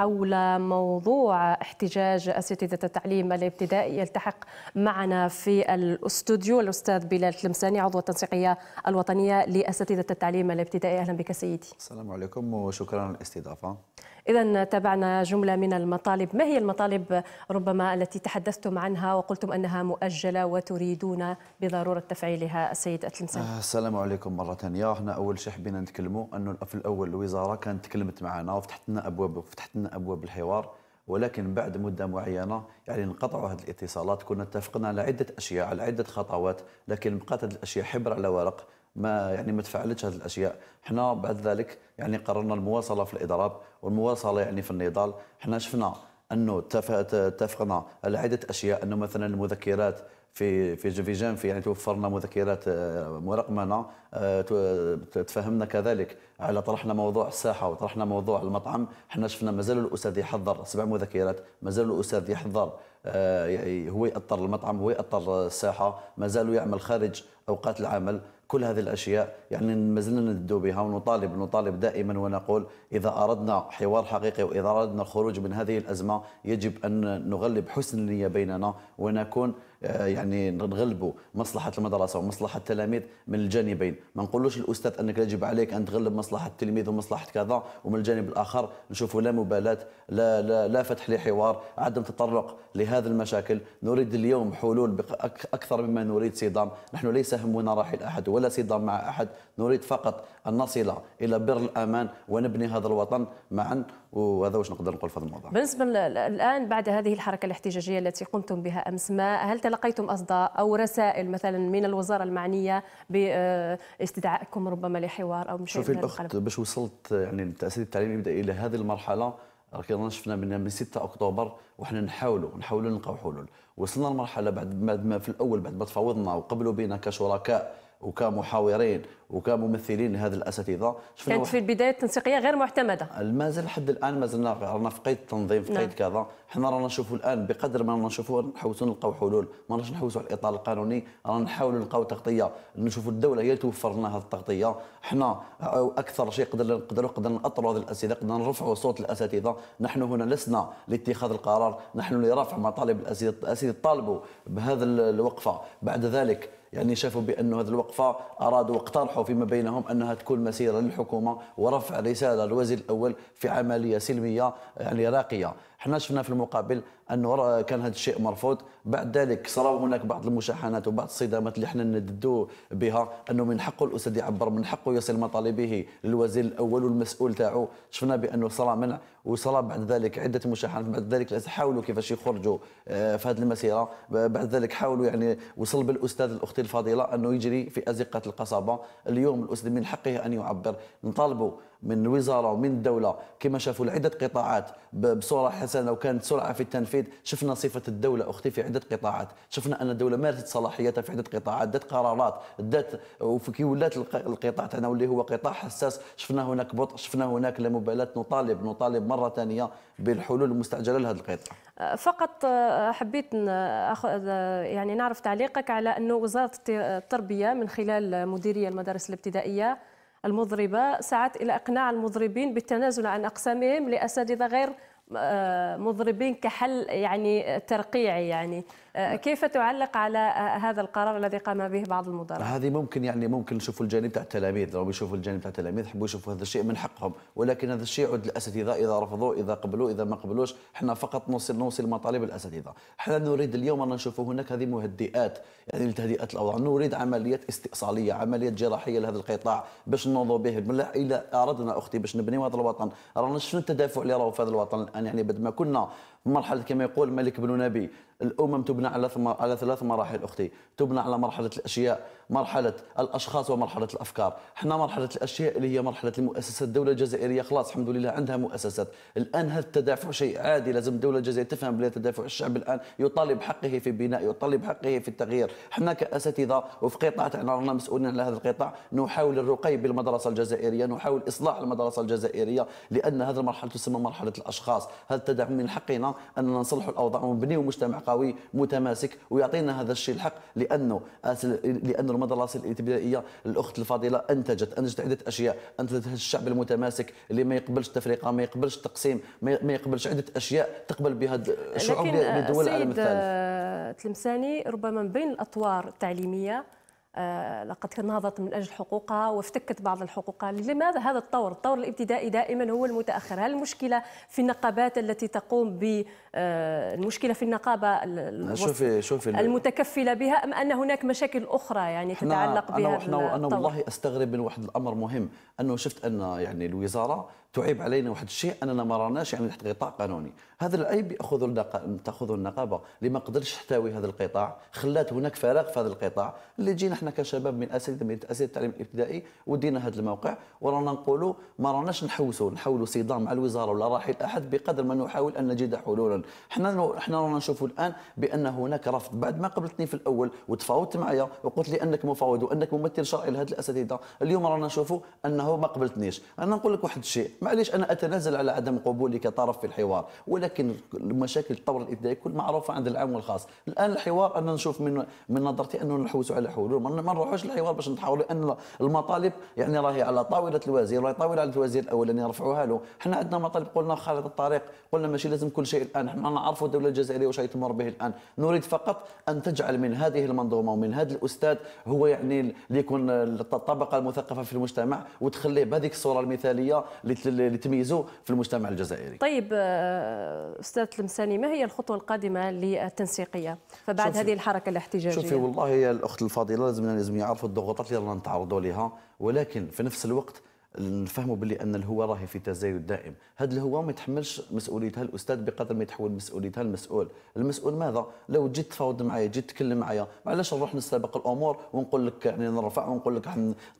حول موضوع احتجاج أساتذة التعليم الابتدائي يلتحق معنا في الاستوديو الأستاذ بلال تلمساني عضو التنسيقية الوطنية لأساتذة التعليم الابتدائي أهلا بك سيدي السلام عليكم وشكرا للاستضافة إذا تابعنا جملة من المطالب ما هي المطالب ربما التي تحدثتم عنها وقلتم أنها مؤجلة وتريدون بضرورة تفعيلها السيد أتلمسان آه، السلام عليكم مرة ثانية احنا أول شيء حبينا نتكلموا أنه في الأول الوزارة كانت تكلمت معنا وفتحت لنا أبواب فتحت لنا أبواب الحوار ولكن بعد مده معينه يعني انقطعوا هذه الاتصالات كنا اتفقنا على عده اشياء على عده خطوات لكن بقات هذه الاشياء حبر على ورق ما يعني ما تفعلتش هذه الاشياء حنا بعد ذلك يعني قررنا المواصله في الاضراب والمواصله يعني في النضال حنا شفنا انه اتفقنا على عده اشياء انه مثلا المذكرات في في جوفيجان في يعني توفرنا مذكرات آه، مرقمنه آه، تفهمنا كذلك على طرحنا موضوع الساحه وطرحنا موضوع المطعم حنا شفنا مازال الاستاذ يحضر سبع مذكرات مازال الاستاذ يحضر آه، يعني هو ياثر المطعم هو ياثر الساحه مازالوا يعمل خارج اوقات العمل كل هذه الأشياء يعني ما زلنا ندو بها ونطالب نطالب دائما ونقول إذا أردنا حوار حقيقي وإذا أردنا الخروج من هذه الأزمة يجب أن نغلب حسن النية بيننا ونكون آه، يعني نغلبوا مصلحه المدرسه ومصلحه التلاميذ من الجانبين ما نقولوش الاستاذ انك يجب عليك ان تغلب مصلحه التلميذ ومصلحه كذا ومن الجانب الاخر نشوفوا لا مبالاه لا لا, لا فتح لحوار عدم تطرق لهذه المشاكل نريد اليوم حلول اكثر مما نريد صدام نحن ليس همنا راحل احد ولا صدام مع احد نريد فقط أن نصل إلى بر الأمان ونبني هذا الوطن معا وهذا واش نقدر نقول في هذا الموضوع بالنسبة الآن بعد هذه الحركة الاحتجاجية التي قمتم بها أمس ما هل تلقيتم أصداء أو رسائل مثلا من الوزارة المعنية باستدعائكم آه، ربما لحوار أو مش شوفي الأخت باش وصلت يعني التأسيس التعليمي يبدأ إلى هذه المرحلة راكينا شفنا من 6 اكتوبر وحنا نحاولوا نحاولوا نلقاو حلول وصلنا لمرحله بعد ما في الاول بعد ما تفاوضنا وقبلوا بنا كشركاء وكمحاورين وكممثلين لهذه الاساتذه شفنا كانت في البدايه تنسيقيه غير معتمده مازال لحد الان مازلنا رانا في قيد التنظيم في قيد نعم. كذا حنا رانا نشوفوا الان بقدر ما رانا نشوفوا نحوسوا نلقاو حلول ما راناش نحوسوا على الاطار القانوني رانا نحاولوا نلقاو تغطيه نشوفوا الدوله هي اللي توفر لنا هذه التغطيه حنا اكثر شيء قدرنا نقدروا قدرنا ناطروا هذه الاسئله قدرنا نرفعوا صوت الاساتذه نحن هنا لسنا لاتخاذ القرار نحن لرفع مطالب الاساتذه الاساتذه طالبوا بهذا الوقفه بعد ذلك يعني شافوا بانه هذه الوقفه ارادوا اقترحوا اتفقوا فيما بينهم أنها تكون مسيرة للحكومة ورفع رسالة للوزير الأول في عملية سلمية يعني راقية حنا شفنا في المقابل انه كان هذا الشيء مرفوض بعد ذلك صاروا هناك بعض المشاحنات وبعض الصدامات اللي حنا نددوا بها انه من حقه الاستاذ يعبر من حقه يصل مطالبه للوزير الاول والمسؤول تاعو شفنا بانه صرا منع وصرا بعد ذلك عده مشاحنات بعد ذلك حاولوا كيفاش يخرجوا آه، في هذه المسيره بعد ذلك حاولوا يعني وصل بالاستاذ الاخت الفاضله انه يجري في ازقه القصبه اليوم الاستاذ من حقه ان يعبر نطالبوا من وزاره ومن الدوله كما شافوا لعده قطاعات بصوره حسنه وكانت سرعه في التنفيذ شفنا صفه الدوله اختي في عده قطاعات شفنا ان الدوله مارست صلاحياتها في عده قطاعات دات قرارات دات كي ولات القطاع تاعنا واللي هو قطاع حساس شفنا هناك بطء شفنا هناك لا مبالاه نطالب نطالب مره ثانيه بالحلول المستعجله لهذا القطاع فقط آه، حبيت أخذ آه، يعني نعرف تعليقك على انه وزاره التربيه من خلال مديريه المدارس الابتدائيه المضربة سعت إلى إقناع المضربين بالتنازل عن أقسامهم لأساتذة غير آه، مضربين كحل يعني ترقيعي يعني آه، كيف تعلق على آه، هذا القرار الذي قام به بعض المدراء؟ هذه ممكن يعني ممكن نشوفوا الجانب تاع التلاميذ لو بيشوفوا الجانب تاع التلاميذ يحبوا يشوفوا هذا الشيء من حقهم ولكن هذا الشيء عند الاساتذه اذا رفضوا اذا قبلوا اذا ما قبلوش احنا فقط نوصل نوصل مطالب الاساتذه احنا نريد اليوم ان نشوف هناك هذه مهدئات يعني لتهدئه الاوضاع نريد عمليات استئصاليه عمليات جراحيه لهذا القطاع باش ننوضوا به الى اردنا اختي باش نبنيوا هذا الوطن رانا شفنا التدافع اللي راهو في هذا الوطن الان يعني بعد ما كنا مرحله كما يقول ملك بن نبي الامم تبنى على ثم على ثلاث مراحل اختي تبنى على مرحله الاشياء مرحله الاشخاص ومرحله الافكار احنا مرحله الاشياء اللي هي مرحله المؤسسات الدوله الجزائريه خلاص الحمد لله عندها مؤسسات الان هذا التدافع شيء عادي لازم الدوله الجزائريه تفهم بلي تدافع الشعب الان يطالب حقه في بناء يطالب حقه في التغيير احنا كاساتذه وفي قطاع تاعنا رانا مسؤولين على هذا القطاع نحاول الرقي بالمدرسه الجزائريه نحاول اصلاح المدرسه الجزائريه لان هذه المرحله تسمى مرحله الاشخاص هذا التدافع من حقنا اننا نصلح الاوضاع ونبنيو مجتمع قوي متماسك ويعطينا هذا الشيء الحق لانه لانه المدرسه الابتدائيه الاخت الفاضله انتجت انتجت عده اشياء انتجت الشعب المتماسك اللي ما يقبلش التفرقه ما يقبلش التقسيم ما يقبلش عده اشياء تقبل بها الشعوب لدول العالم الثالث آه، تلمساني ربما من بين الاطوار التعليميه آه، لقد نهضت من اجل حقوقها وافتكت بعض الحقوق لماذا هذا الطور؟ الطور الابتدائي دائما هو المتاخر، هل المشكله في النقابات التي تقوم ب آه، المشكله في النقابه شوفي شوفي المتكفله بها ام ان هناك مشاكل اخرى يعني تتعلق بها؟ انا انا والله استغرب من واحد الامر مهم انه شفت ان يعني الوزاره تعيب علينا واحد الشيء اننا ما راناش يعني تحت غطاء قانوني هذا العيب ياخذ النق... تاخذه النقابه اللي ما قدرش تحتوي هذا القطاع خلات هناك فراغ في هذا القطاع اللي جينا احنا كشباب من اساتذه من اساتذه التعليم الابتدائي ودينا هذا الموقع ورانا نقولوا ما راناش نحوسوا نحاولوا صدام مع الوزاره ولا راحل احد بقدر ما نحاول ان نجد حلولا احنا احنا رانا نشوفوا الان بان هناك رفض بعد ما قبلتني في الاول وتفاوضت معايا وقلت لي انك مفاوض وانك ممثل شرعي لهذه الاساتذه اليوم رانا نشوفوا انه ما قبلتنيش انا نقول لك واحد الشيء معليش انا اتنازل على عدم قبولي كطرف في الحوار ولكن مشاكل الطور الابداعي كل معروفه عند العام والخاص الان الحوار انا نشوف من من نظرتي انه نحوسوا على حلول ما نروحوش للحوار باش نتحاوروا لان المطالب يعني راهي على طاوله الوزير راهي طاوله على الوزير الاولاني يرفعوها له حنا عندنا مطالب قلنا خارج الطريق قلنا ماشي لازم كل شيء الان حنا نعرفوا الدوله الجزائريه واش تمر به الان نريد فقط ان تجعل من هذه المنظومه ومن هذا الاستاذ هو يعني ليكون الطبقه المثقفه في المجتمع وتخليه بهذيك الصوره المثاليه اللي اللي تميزه في المجتمع الجزائري طيب آه، استاذ المساني ما هي الخطوه القادمه للتنسيقيه فبعد هذه الحركه الاحتجاجيه شوفي والله يا الاخت الفاضله لازم لازم يعرفوا الضغوطات اللي رانا نتعرضوا لها ولكن في نفس الوقت نفهموا باللي ان الهوى راهي في تزايد دائم هذا الهوى ما يتحملش مسؤوليتها الاستاذ بقدر ما يتحول مسؤوليتها المسؤول المسؤول ماذا لو جيت تفاوض معايا جيت تتكلم معايا معلاش نروح نستبق الامور ونقول لك يعني نرفع ونقول لك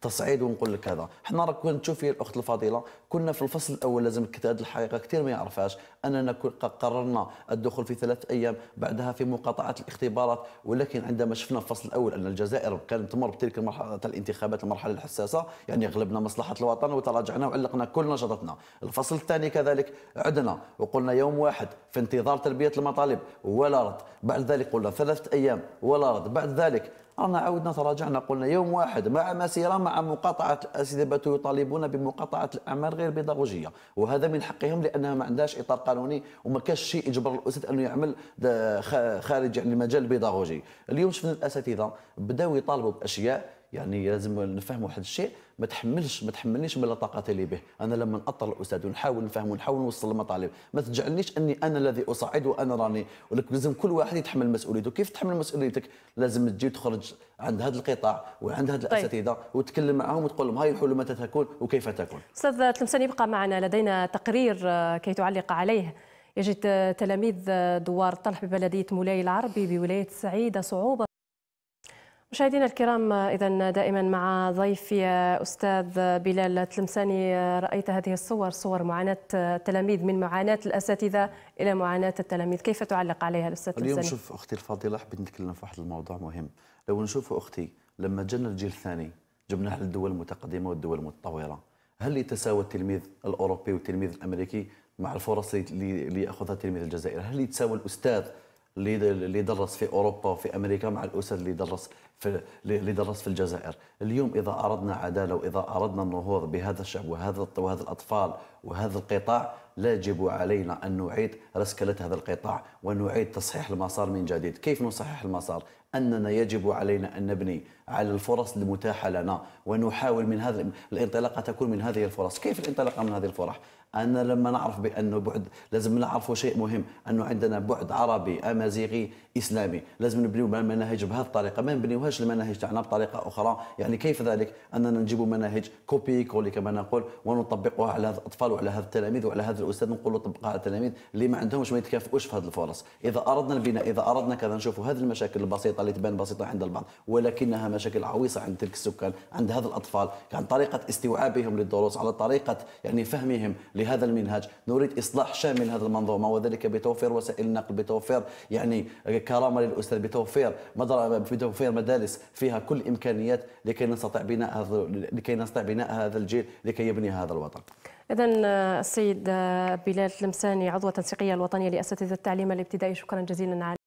تصعيد ونقول لك هذا حنا راك كنت تشوفي الاخت الفضيله كنا في الفصل الاول لازم هذه الحقيقه كثير ما يعرفهاش اننا قررنا الدخول في ثلاث ايام بعدها في مقاطعه الاختبارات ولكن عندما شفنا الفصل الاول ان الجزائر كانت تمر بتلك المرحله الانتخابات المرحله الحساسه يعني غلبنا مصلحه الوطن الوطن وتراجعنا وعلقنا كل نشاطاتنا الفصل الثاني كذلك عدنا وقلنا يوم واحد في انتظار تلبيه المطالب ولا رد بعد ذلك قلنا ثلاثه ايام ولا رد بعد ذلك رانا عاودنا تراجعنا قلنا يوم واحد مع مسيره مع مقاطعه الاساتذه باتوا يطالبون بمقاطعه الاعمال غير بيداغوجيه وهذا من حقهم لانها ما عندهاش اطار قانوني وما كاش شيء يجبر الاستاذ انه يعمل خارج يعني المجال البيداغوجي اليوم شفنا الاساتذه بداوا يطالبوا باشياء يعني لازم نفهم واحد الشيء ما تحملش ما تحملنيش من لا طاقه لي به انا لما ناطر الاستاذ ونحاول نفهم ونحاول نوصل المطالب ما تجعلنيش اني انا الذي اصعد وانا راني ولكن لازم كل واحد يتحمل مسؤوليته كيف تحمل مسؤوليتك لازم تجي تخرج عند هذا القطاع وعند هذا طيب. الاساتذه وتكلم وتتكلم معهم وتقول لهم هاي الحلول متى تكون وكيف تكون استاذ تلمسان يبقى معنا لدينا تقرير كي تعلق عليه يجد تلاميذ دوار طلح ببلديه مولاي العربي بولايه سعيده صعوبه مشاهدينا الكرام اذا دائما مع ضيفي استاذ بلال تلمساني رايت هذه الصور صور معاناه التلاميذ من معاناه الاساتذه الى معاناه التلاميذ كيف تعلق عليها الاستاذ اليوم تلمساني؟ شوف اختي الفاضله حبيت نتكلم في واحد الموضوع مهم لو نشوف اختي لما جانا الجيل الثاني جبناه للدول المتقدمه والدول المتطوره هل يتساوى التلميذ الاوروبي والتلميذ الامريكي مع الفرص اللي ياخذها التلميذ الجزائري هل يتساوى الاستاذ اللي درس في اوروبا وفي امريكا مع الاسر اللي درس في اللي درس في الجزائر اليوم اذا اردنا عداله واذا اردنا النهوض بهذا الشعب وهذا وهذا الاطفال وهذا القطاع لا يجب علينا ان نعيد رسكله هذا القطاع ونعيد تصحيح المسار من جديد كيف نصحح المسار اننا يجب علينا ان نبني على الفرص المتاحه لنا ونحاول من هذا الانطلاقه تكون من هذه الفرص كيف الانطلاقه من هذه الفرص انا لما نعرف بانه بعد لازم نعرف شيء مهم انه عندنا بعد عربي امازيغي اسلامي لازم نبنيو المناهج بهذه الطريقه ما نبنيوهاش المناهج تاعنا بطريقه اخرى يعني كيف ذلك اننا نجيبوا مناهج كوبي كولي كما نقول ونطبقوها على هذا الاطفال وعلى هذا التلاميذ وعلى هذا الاستاذ نقول طبقها على التلاميذ اللي ما عندهمش ما يتكافئوش في هذه الفرص اذا اردنا البناء اذا اردنا كذا نشوفوا هذه المشاكل البسيطه اللي تبان بسيطه عند البعض ولكنها مشاكل عويصه عند تلك السكان عند هذا الاطفال عن طريقه استوعابهم للدروس على طريقه يعني فهمهم لهذا المنهج نريد اصلاح شامل هذا المنظومه وذلك بتوفير وسائل النقل بتوفير يعني كرامه للاستاذ بتوفير بتوفير مدارس فيها كل الامكانيات لكي نستطيع بناء هذا لكي نستطيع بناء هذا الجيل لكي يبني هذا الوطن إذا السيد بلال تلمساني عضو التنسيقية الوطنية لأساتذة التعليم الابتدائي شكرا جزيلا على